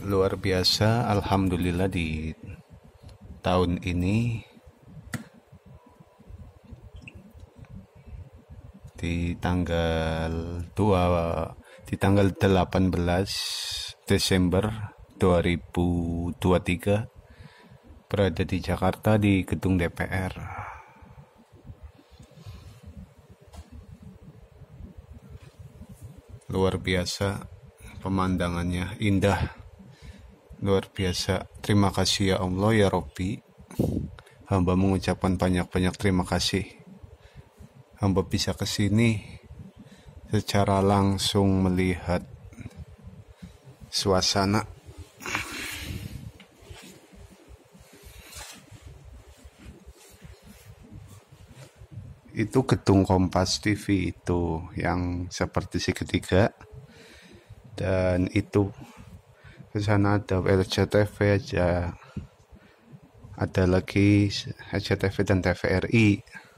luar biasa alhamdulillah di tahun ini di tanggal 2 di tanggal 18 Desember 2023 berada di Jakarta di gedung DPR luar biasa pemandangannya indah luar biasa. Terima kasih ya Allah ya Robbi. Hamba mengucapkan banyak-banyak terima kasih. Hamba bisa kesini secara langsung melihat suasana itu gedung Kompas TV itu yang seperti si ketiga dan itu di sana ada RCTV aja ada lagi SCTV dan TVRI